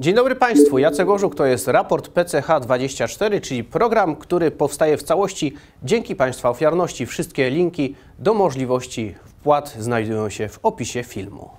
Dzień dobry Państwu, Jacek Orzuch, to jest raport PCH24, czyli program, który powstaje w całości dzięki Państwa ofiarności. Wszystkie linki do możliwości wpłat znajdują się w opisie filmu.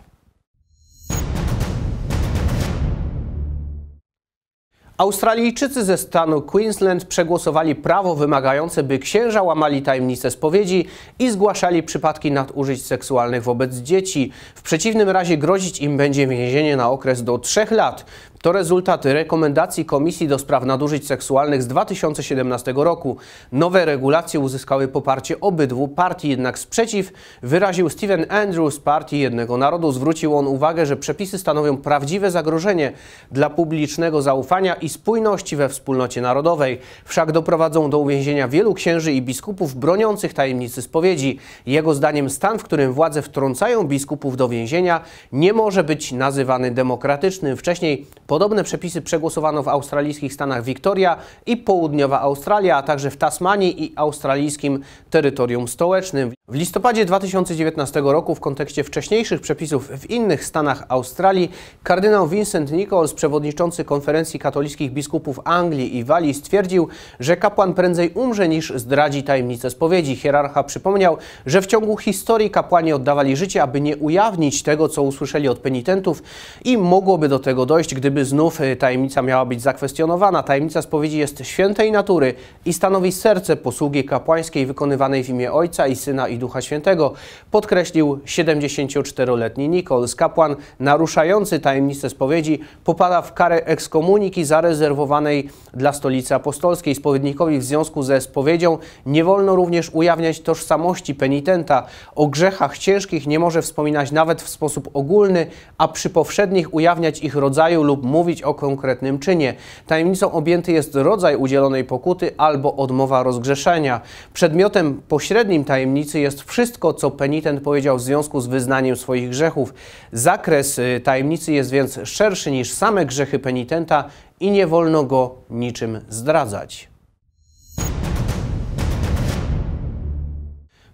Australijczycy ze stanu Queensland przegłosowali prawo wymagające, by księża łamali tajemnicę spowiedzi i zgłaszali przypadki nadużyć seksualnych wobec dzieci. W przeciwnym razie grozić im będzie więzienie na okres do trzech lat. To rezultaty rekomendacji Komisji do Spraw Nadużyć Seksualnych z 2017 roku. Nowe regulacje uzyskały poparcie obydwu partii, jednak sprzeciw wyraził Steven Andrews, partii Jednego Narodu. Zwrócił on uwagę, że przepisy stanowią prawdziwe zagrożenie dla publicznego zaufania i spójności we wspólnocie narodowej. Wszak doprowadzą do uwięzienia wielu księży i biskupów broniących tajemnicy spowiedzi. Jego zdaniem stan, w którym władze wtrącają biskupów do więzienia, nie może być nazywany demokratycznym. Wcześniej podobne przepisy przegłosowano w australijskich stanach Victoria i Południowa Australia, a także w Tasmanii i australijskim terytorium stołecznym. W listopadzie 2019 roku w kontekście wcześniejszych przepisów w innych stanach Australii kardynał Vincent Nichols, przewodniczący konferencji katolickiej biskupów Anglii i Walii stwierdził, że kapłan prędzej umrze niż zdradzi tajemnicę spowiedzi. Hierarcha przypomniał, że w ciągu historii kapłani oddawali życie, aby nie ujawnić tego, co usłyszeli od penitentów i mogłoby do tego dojść, gdyby znów y, tajemnica miała być zakwestionowana. Tajemnica spowiedzi jest świętej natury i stanowi serce posługi kapłańskiej wykonywanej w imię Ojca i Syna i Ducha Świętego, podkreślił 74-letni Nichols. Kapłan naruszający tajemnicę spowiedzi popada w karę ekskomuniki za zarezerwowanej dla stolicy apostolskiej. Spowiednikowi w związku ze spowiedzią nie wolno również ujawniać tożsamości penitenta. O grzechach ciężkich nie może wspominać nawet w sposób ogólny, a przy powszednich ujawniać ich rodzaju lub mówić o konkretnym czynie. Tajemnicą objęty jest rodzaj udzielonej pokuty albo odmowa rozgrzeszenia. Przedmiotem pośrednim tajemnicy jest wszystko, co penitent powiedział w związku z wyznaniem swoich grzechów. Zakres y, tajemnicy jest więc szerszy niż same grzechy penitenta i nie wolno go niczym zdradzać.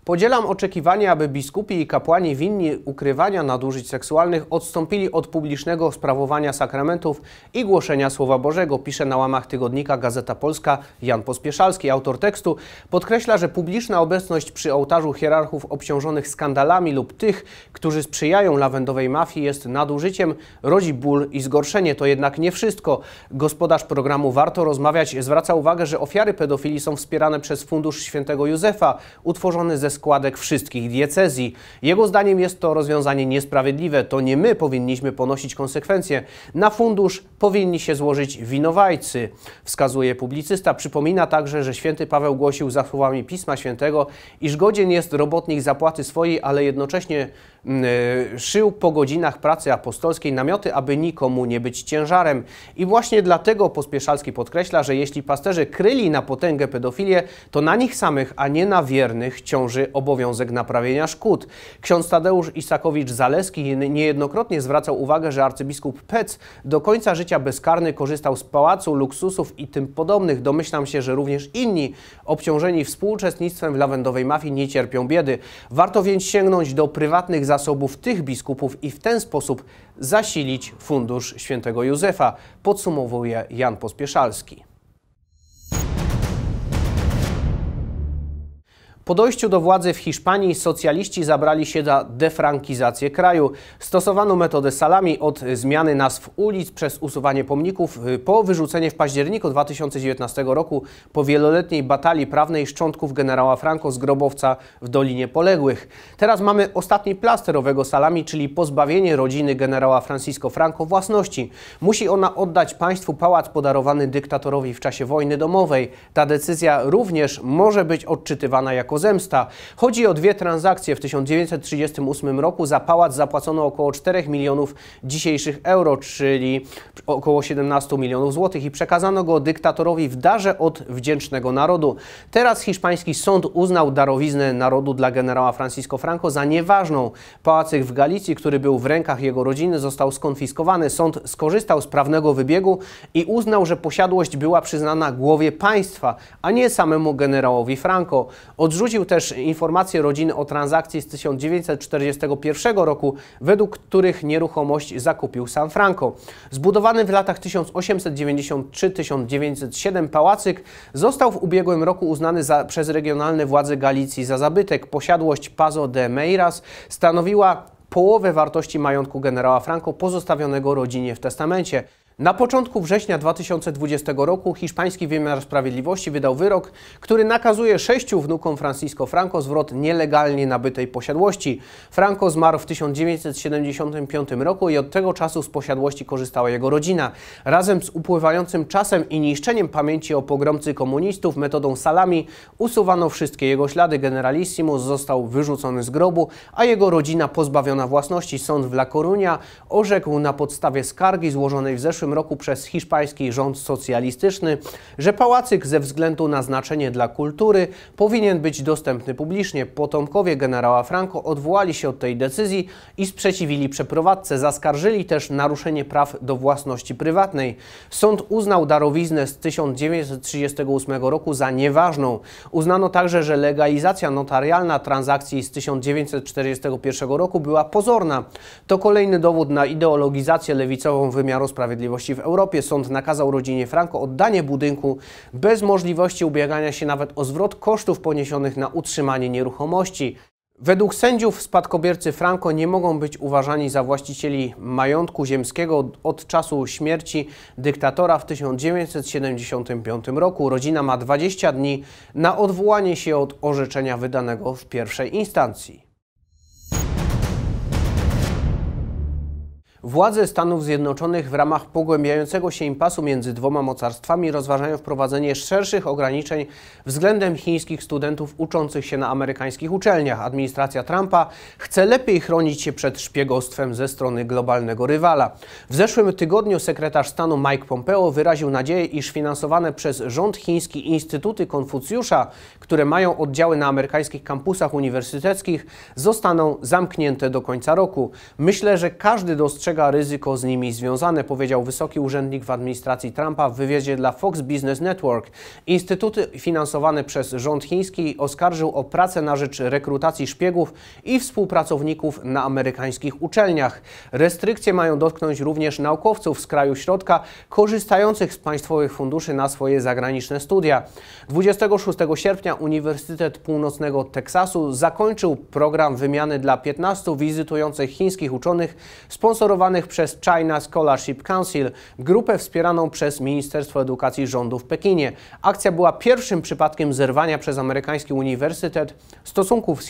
Podzielam oczekiwanie, aby biskupi i kapłani winni ukrywania nadużyć seksualnych odstąpili od publicznego sprawowania sakramentów i głoszenia Słowa Bożego, pisze na łamach tygodnika Gazeta Polska Jan Pospieszalski. Autor tekstu podkreśla, że publiczna obecność przy ołtarzu hierarchów obciążonych skandalami lub tych, którzy sprzyjają lawendowej mafii jest nadużyciem, rodzi ból i zgorszenie. To jednak nie wszystko. Gospodarz programu Warto Rozmawiać zwraca uwagę, że ofiary pedofilii są wspierane przez Fundusz Świętego Józefa, utworzony ze składek wszystkich diecezji. Jego zdaniem jest to rozwiązanie niesprawiedliwe. To nie my powinniśmy ponosić konsekwencje. Na fundusz powinni się złożyć winowajcy, wskazuje publicysta. Przypomina także, że święty Paweł głosił za słowami Pisma Świętego, iż godzien jest robotnik zapłaty swojej, ale jednocześnie mm, e, szył po godzinach pracy apostolskiej namioty, aby nikomu nie być ciężarem. I właśnie dlatego Pospieszalski podkreśla, że jeśli pasterze kryli na potęgę pedofilię, to na nich samych, a nie na wiernych ciąży obowiązek naprawienia szkód. Ksiądz Tadeusz Isakowicz-Zaleski niejednokrotnie zwracał uwagę, że arcybiskup Pec do końca życia bezkarny korzystał z pałacu, luksusów i tym podobnych. Domyślam się, że również inni obciążeni współuczestnictwem w lawendowej mafii nie cierpią biedy. Warto więc sięgnąć do prywatnych zasobów tych biskupów i w ten sposób zasilić fundusz świętego Józefa, podsumowuje Jan Pospieszalski. Po dojściu do władzy w Hiszpanii socjaliści zabrali się za defrankizację kraju. Stosowano metodę salami od zmiany nazw ulic przez usuwanie pomników po wyrzucenie w październiku 2019 roku po wieloletniej batalii prawnej szczątków generała Franco z grobowca w Dolinie Poległych. Teraz mamy ostatni plasterowego salami, czyli pozbawienie rodziny generała Francisco Franco własności. Musi ona oddać państwu pałac podarowany dyktatorowi w czasie wojny domowej. Ta decyzja również może być odczytywana jako zemsta. Chodzi o dwie transakcje. W 1938 roku za pałac zapłacono około 4 milionów dzisiejszych euro, czyli około 17 milionów złotych i przekazano go dyktatorowi w darze od wdzięcznego narodu. Teraz hiszpański sąd uznał darowiznę narodu dla generała Francisco Franco za nieważną. Pałacyk w Galicji, który był w rękach jego rodziny, został skonfiskowany. Sąd skorzystał z prawnego wybiegu i uznał, że posiadłość była przyznana głowie państwa, a nie samemu generałowi Franco. Odrzucił Odrzucił też informacje rodziny o transakcji z 1941 roku, według których nieruchomość zakupił San Franco. Zbudowany w latach 1893-1907 pałacyk został w ubiegłym roku uznany za, przez regionalne władze Galicji za zabytek. Posiadłość Pazo de Meiras stanowiła połowę wartości majątku generała Franco pozostawionego rodzinie w testamencie. Na początku września 2020 roku hiszpański wymiar sprawiedliwości wydał wyrok, który nakazuje sześciu wnukom Francisco Franco zwrot nielegalnie nabytej posiadłości. Franco zmarł w 1975 roku i od tego czasu z posiadłości korzystała jego rodzina. Razem z upływającym czasem i niszczeniem pamięci o pogromcy komunistów metodą salami usuwano wszystkie jego ślady. Generalissimus został wyrzucony z grobu, a jego rodzina pozbawiona własności. Sąd w La Coruña orzekł na podstawie skargi złożonej w zeszłym 1991 roku przez hiszpański rząd socjalistyczny, że pałacyk ze względu na znaczenie dla kultury powinien być dostępny publicznie. Potomkowie generała Franco odwołali się od tej decyzji i sprzeciwili przeprowadzce. Zaskarżyli też naruszenie praw do własności prywatnej. Sąd uznał darowiznę z 1938 roku za nieważną. Uznano także, że legalizacja notarialna transakcji z 1941 roku była pozorna. To kolejny dowód na ideologizację lewicową wymiaru sprawiedliwości w Europie. Sąd nakazał rodzinie Franco oddanie budynku bez możliwości ubiegania się nawet o zwrot kosztów poniesionych na utrzymanie nieruchomości. Według sędziów spadkobiercy Franco nie mogą być uważani za właścicieli majątku ziemskiego od czasu śmierci dyktatora w 1975 roku. Rodzina ma 20 dni na odwołanie się od orzeczenia wydanego w pierwszej instancji. Władze Stanów Zjednoczonych w ramach pogłębiającego się impasu między dwoma mocarstwami rozważają wprowadzenie szerszych ograniczeń względem chińskich studentów uczących się na amerykańskich uczelniach. Administracja Trumpa chce lepiej chronić się przed szpiegostwem ze strony globalnego rywala. W zeszłym tygodniu sekretarz stanu Mike Pompeo wyraził nadzieję, iż finansowane przez rząd chiński instytuty Konfucjusza, które mają oddziały na amerykańskich kampusach uniwersyteckich, zostaną zamknięte do końca roku. Myślę, że każdy dostrzega, dostrzega ryzyko z nimi związane, powiedział wysoki urzędnik w administracji Trumpa w wywiadzie dla Fox Business Network. Instytuty finansowane przez rząd chiński oskarżył o pracę na rzecz rekrutacji szpiegów i współpracowników na amerykańskich uczelniach. Restrykcje mają dotknąć również naukowców z kraju środka korzystających z państwowych funduszy na swoje zagraniczne studia. 26 sierpnia Uniwersytet Północnego Teksasu zakończył program wymiany dla 15 wizytujących chińskich uczonych sponsorowany przez China Scholarship Council, grupę wspieraną przez Ministerstwo Edukacji rządu w Pekinie. Akcja była pierwszym przypadkiem zerwania przez amerykański uniwersytet stosunków z,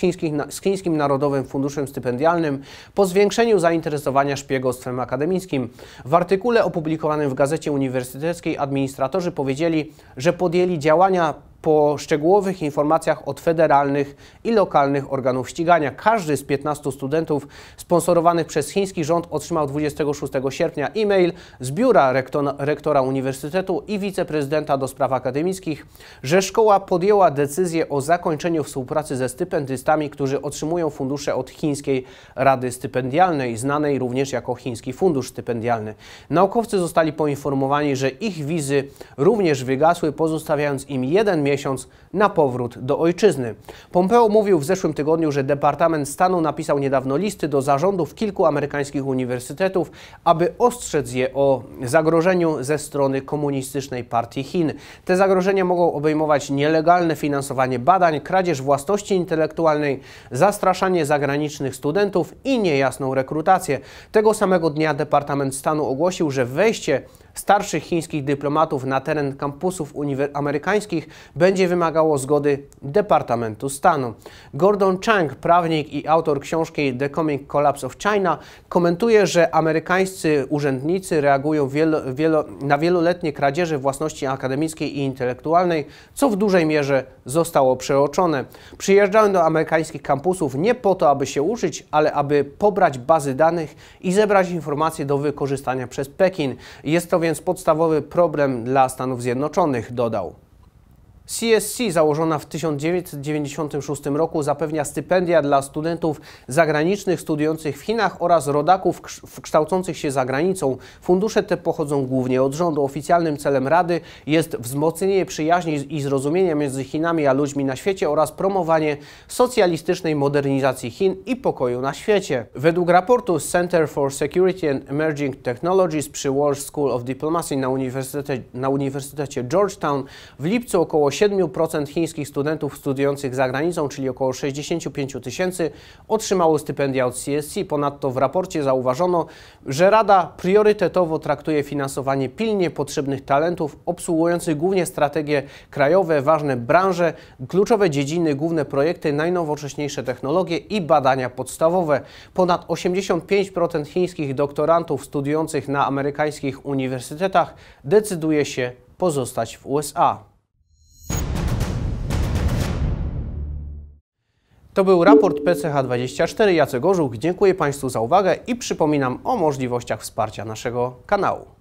z Chińskim Narodowym Funduszem Stypendialnym po zwiększeniu zainteresowania szpiegostwem akademickim. W artykule opublikowanym w Gazecie Uniwersyteckiej administratorzy powiedzieli, że podjęli działania po szczegółowych informacjach od federalnych i lokalnych organów ścigania. Każdy z 15 studentów sponsorowanych przez chiński rząd otrzymał 26 sierpnia e-mail z biura rektora, Uniwersytetu i wiceprezydenta do spraw akademickich, że szkoła podjęła decyzję o zakończeniu współpracy ze stypendystami, którzy otrzymują fundusze od Chińskiej Rady Stypendialnej, znanej również jako Chiński Fundusz Stypendialny. Naukowcy zostali poinformowani, że ich wizy również wygasły, pozostawiając im jeden miesiąc miesiąc na powrót do ojczyzny. Pompeo mówił w zeszłym tygodniu, że Departament Stanu napisał niedawno listy do zarządów kilku amerykańskich uniwersytetów, aby ostrzec je o zagrożeniu ze strony komunistycznej partii Chin. Te zagrożenia mogą obejmować nielegalne finansowanie badań, kradzież własności intelektualnej, zastraszanie zagranicznych studentów i niejasną rekrutację. Tego samego dnia Departament Stanu ogłosił, że wejście starszych chińskich dyplomatów na teren kampusów amerykańskich będzie wymagało zgody Departamentu Stanu. Gordon Chang, prawnik i autor książki The Coming Collapse of China, komentuje, że amerykańscy urzędnicy reagują wielo, wielo, na wieloletnie kradzieże własności akademickiej i intelektualnej, co w dużej mierze zostało przeoczone. Przyjeżdżają do amerykańskich kampusów nie po to, aby się uczyć, ale aby pobrać bazy danych i zebrać informacje do wykorzystania przez Pekin. Jest to więc więc podstawowy problem dla Stanów Zjednoczonych, dodał. CSC założona w 1996 roku zapewnia stypendia dla studentów zagranicznych studiujących w Chinach oraz rodaków kształcących się za granicą. Fundusze te pochodzą głównie od rządu. Oficjalnym celem Rady jest wzmocnienie przyjaźni i zrozumienia między Chinami a ludźmi na świecie oraz promowanie socjalistycznej modernizacji Chin i pokoju na świecie. Według raportu Center for Security and Emerging Technologies przy World School of Diplomacy na Uniwersytecie, na Uniwersytecie Georgetown w lipcu około 7% chińskich studentów studiujących za granicą, czyli około 65 tysięcy, otrzymało stypendia od CSC. Ponadto w raporcie zauważono, że Rada priorytetowo traktuje finansowanie pilnie potrzebnych talentów, obsługujących głównie strategie krajowe, ważne branże, kluczowe dziedziny, główne projekty, najnowocześniejsze technologie i badania podstawowe. Ponad 85% chińskich doktorantów studiujących na amerykańskich uniwersytetach decyduje się pozostać w USA. To był raport PCH24. Jacek Orzuch, dziękuję Państwu za uwagę i przypominam o możliwościach wsparcia naszego kanału.